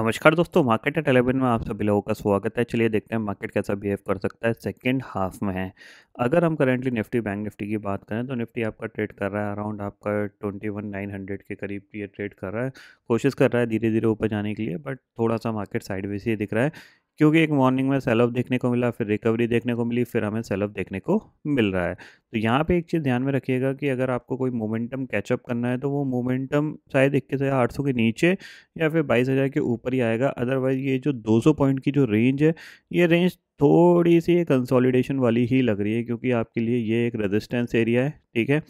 नमस्कार दोस्तों market at eleven में आप सभी लोगों का स्वागत है चलिए देखते हैं मार्केट कैसा बिहेव कर सकता है सेकेंड हाफ में है अगर हम करेंटली निफ्टी बैंक निफ्टी की बात करें तो निफ्टी आपका ट्रेड कर रहा है अराउंड आपका ट्वेंटी वन नाइन हंड्रेड के करीब ये ट्रेड कर रहा है कोशिश कर रहा है धीरे धीरे ऊपर जाने के लिए बट थोड़ा सा मार्केट से ही दिख रहा है क्योंकि एक मॉर्निंग में सेल ऑफ देखने को मिला फिर रिकवरी देखने को मिली फिर हमें सेल ऑफ देखने को मिल रहा है तो यहाँ पे एक चीज़ ध्यान में रखिएगा कि अगर आपको कोई मोमेंटम कैचअप करना है तो वो मोमेंटम शायद इक्कीस हज़ार आठ सौ के नीचे या फिर बाईस हज़ार के ऊपर ही आएगा अदरवाइज़ ये जो दो सौ पॉइंट की जो रेंज है ये रेंज थोड़ी सी कंसोलिडेशन वाली ही लग रही है क्योंकि आपके लिए ये एक रेजिस्टेंस एरिया है ठीक है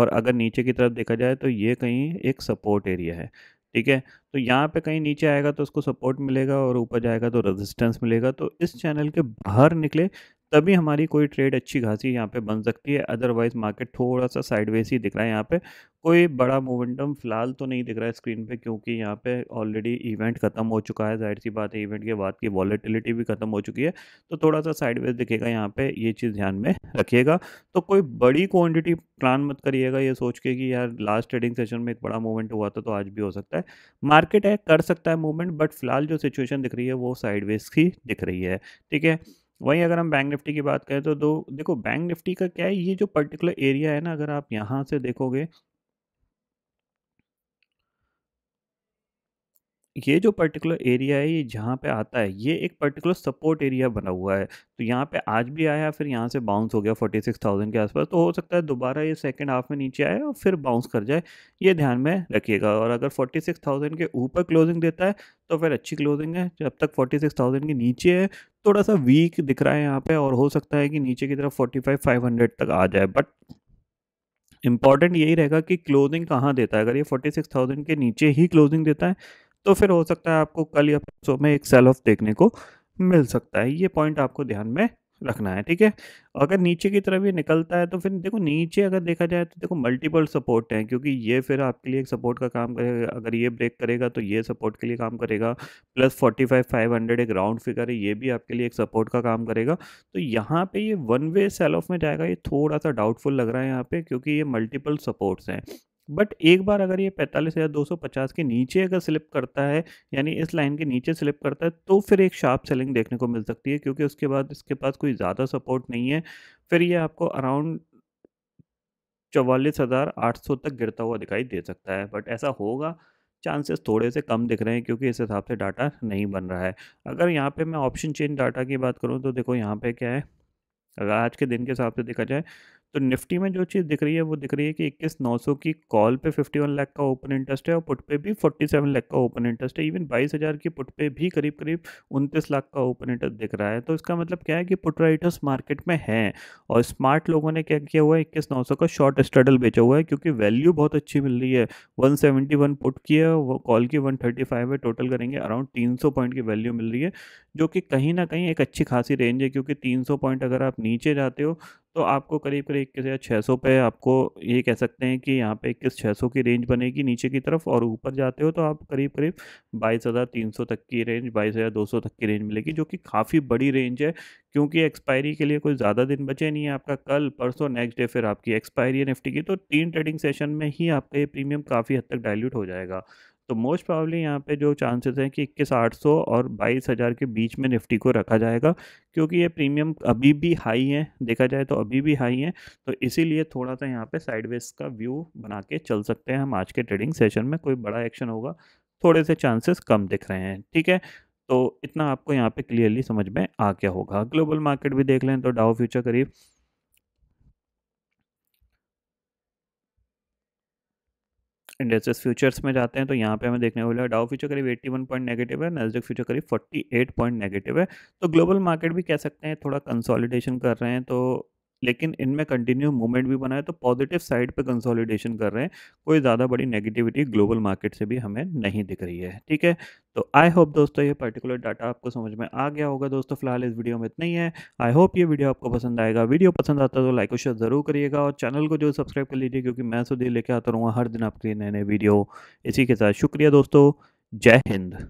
और अगर नीचे की तरफ देखा जाए तो ये कहीं एक सपोर्ट एरिया है ठीक है तो यहाँ पे कहीं नीचे आएगा तो उसको सपोर्ट मिलेगा और ऊपर जाएगा तो रेजिस्टेंस मिलेगा तो इस चैनल के बाहर निकले तभी हमारी कोई ट्रेड अच्छी खासी यहाँ पे बन सकती है अदरवाइज़ मार्केट थोड़ा सा साइडवेज ही दिख रहा है यहाँ पे कोई बड़ा मोमेंटम फिलहाल तो नहीं दिख रहा है स्क्रीन पे क्योंकि यहाँ पे ऑलरेडी इवेंट ख़त्म हो चुका है जाहिर सी बात है इवेंट के बाद की वॉलेटिलिटी भी ख़त्म हो चुकी है तो थोड़ा सा साइडवेज दिखेगा यहाँ पे ये चीज़ ध्यान में रखिएगा तो कोई बड़ी क्वान्टिटी प्लान मत करिएगा ये सोच के कि यार लास्ट ट्रेडिंग सेशन में एक बड़ा मूवमेंट हुआ था तो आज भी हो सकता है मार्केट है कर सकता है मूवमेंट बट फिलहाल जो सिचुएशन दिख रही है वो साइडवेज की दिख रही है ठीक है वहीं अगर हम बैंक निफ्टी की बात करें तो दो देखो बैंक निफ्टी का क्या है ये जो पर्टिकुलर एरिया है ना अगर आप यहाँ से देखोगे ये जो पर्टिकुलर एरिया है ये जहाँ पे आता है ये एक पर्टिकुलर सपोर्ट एरिया बना हुआ है तो यहाँ पे आज भी आया फिर यहाँ से बाउंस हो गया फोर्टी सिक्स थाउजेंड के आसपास तो हो सकता है दोबारा ये सेकंड हाफ में नीचे आए और फिर बाउंस कर जाए ये ध्यान में रखिएगा और अगर फोर्टी सिक्स थाउजेंड के ऊपर क्लोजिंग देता है तो फिर अच्छी क्लोजिंग है जब तक फोर्टी सिक्स थाउजेंड के नीचे है थोड़ा सा वीक दिख रहा है यहाँ पे और हो सकता है कि नीचे की तरफ 45 500 तक आ जाए बट इम्पॉर्टेंट यही रहेगा कि क्लोजिंग कहाँ देता है अगर ये 46,000 के नीचे ही क्लोजिंग देता है तो फिर हो सकता है आपको कल या परसों में एक सेल ऑफ देखने को मिल सकता है ये पॉइंट आपको ध्यान में रखना है ठीक है अगर नीचे की तरफ ये निकलता है तो फिर देखो नीचे अगर देखा जाए तो देखो मल्टीपल सपोर्ट हैं क्योंकि ये फिर आपके लिए एक सपोर्ट का काम करेगा अगर ये ब्रेक करेगा तो ये सपोर्ट के लिए काम करेगा plus forty five five hundred एक राउंड फिगर है ये भी आपके लिए एक सपोर्ट का काम करेगा तो यहाँ पे ये वन वे सेल ऑफ में जाएगा ये थोड़ा सा डाउटफुल लग रहा है यहाँ पे क्योंकि ये मल्टीपल सपोर्ट्स हैं बट एक बार अगर ये पैंतालीस हज़ार दो सौ पचास के नीचे अगर स्लिप करता है यानी इस लाइन के नीचे स्लिप करता है तो फिर एक शार्प सेलिंग देखने को मिल सकती है क्योंकि उसके बाद इसके पास कोई ज़्यादा सपोर्ट नहीं है फिर ये आपको अराउंड चवालीस हज़ार आठ सौ तक गिरता हुआ दिखाई दे सकता है बट ऐसा होगा चांसेस थोड़े से कम दिख रहे हैं क्योंकि इस हिसाब से डाटा नहीं बन रहा है अगर यहाँ पे मैं ऑप्शन चेन डाटा की बात करूँ तो देखो यहाँ पे क्या है अगर आज के दिन के हिसाब से देखा जाए तो निफ्टी में जो चीज़ दिख रही है वो दिख रही है कि इक्कीस नौ सौ की कॉल पे फिफ्टी वन लैख का ओपन इंटरेस्ट है और पुट पे भी फोर्टी सेवन लैख का ओपन इंटरेस्ट है इवन बाईस हज़ार की पुट पे भी करीब करीब उनतीस लाख का ओपन इंटरेस्ट दिख रहा है तो इसका मतलब क्या है कि पुट राइटर्स मार्केट में हैं और स्मार्ट लोगों ने क्या किया हुआ है इक्कीस नौ सौ का शॉर्ट स्ट्रडल बेचा हुआ है क्योंकि वैल्यू बहुत अच्छी मिल रही है वन सेवेंटी वन पुट की है वो कॉल की वन थर्टी फाइव है टोटल करेंगे अराउंड तीन सौ पॉइंट की वैल्यू मिल रही है जो कि कहीं ना कहीं एक अच्छी खासी रेंज है क्योंकि तीन सौ पॉइंट अगर आप नीचे जाते हो तो आपको करीब करीब इक्कीस हज़ार छः सौ पे आपको ये कह सकते हैं कि यहाँ पे इक्कीस छः सौ की रेंज बनेगी नीचे की तरफ और ऊपर जाते हो तो आप करीब करीब बाईस हज़ार तीन सौ तक की रेंज बाईस हज़ार दो सौ तक की रेंज मिलेगी जो कि काफ़ी बड़ी रेंज है क्योंकि एक्सपायरी के लिए कोई ज़्यादा दिन बचे नहीं है आपका कल परसों नेक्स्ट डे फिर आपकी एक्सपायरी है निफ्टी की तो तीन ट्रेडिंग सेशन में ही आपका ये प्रीमियम काफ़ी हद तक डायल्यूट हो जाएगा तो मोस्ट प्रॉब्ली यहाँ पे जो चांसेस हैं कि इक्कीस आठ सौ और बाईस हज़ार के बीच में निफ्टी को रखा जाएगा क्योंकि ये प्रीमियम अभी भी हाई है देखा जाए तो अभी भी हाई है तो इसीलिए थोड़ा सा यहाँ पे साइडवेज का व्यू बना के चल सकते हैं हम आज के ट्रेडिंग सेशन में कोई बड़ा एक्शन होगा थोड़े से चांसेस कम दिख रहे हैं ठीक है तो इतना आपको यहाँ पे क्लियरली समझ में आ गया होगा ग्लोबल मार्केट भी देख लें तो डाओ फ्यूचर करीब इंडस्ट्रीज फ्यूचर्स में जाते हैं तो यहाँ पे हमें देखने को मिला डाउ फ्यूचर करीब 81 पॉइंट नेगेटिव है नजदीक फ्यूचर करीब 48 पॉइंट नेगेटिव है तो ग्लोबल मार्केट भी कह सकते हैं थोड़ा कंसोलिडेशन कर रहे हैं तो लेकिन इनमें कंटिन्यू मूवमेंट भी बना है तो पॉजिटिव साइड पे कंसोलिडेशन कर रहे हैं कोई ज़्यादा बड़ी नेगेटिविटी ग्लोबल मार्केट से भी हमें नहीं दिख रही है ठीक है तो आई होप दोस्तों ये पर्टिकुलर डाटा आपको समझ में आ गया होगा दोस्तों फिलहाल इस वीडियो में इतना ही है आई होप ये वीडियो आपको पसंद आएगा वीडियो पसंद आता है तो लाइक और शेयर ज़रूर करिएगा और चैनल को जो सब्सक्राइब कर लीजिए क्योंकि मैं सुधीर लेके आता रहूँगा हर दिन आपके लिए नए नए वीडियो इसी के साथ शुक्रिया दोस्तों जय हिंद